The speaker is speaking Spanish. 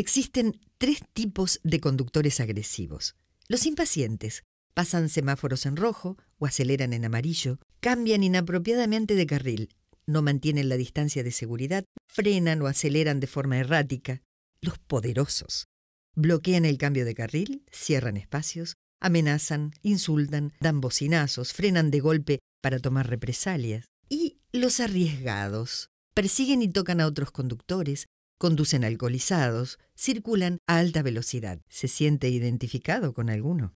Existen tres tipos de conductores agresivos. Los impacientes pasan semáforos en rojo o aceleran en amarillo, cambian inapropiadamente de carril, no mantienen la distancia de seguridad, frenan o aceleran de forma errática. Los poderosos bloquean el cambio de carril, cierran espacios, amenazan, insultan, dan bocinazos, frenan de golpe para tomar represalias. Y los arriesgados persiguen y tocan a otros conductores, conducen alcoholizados, circulan a alta velocidad. ¿Se siente identificado con alguno?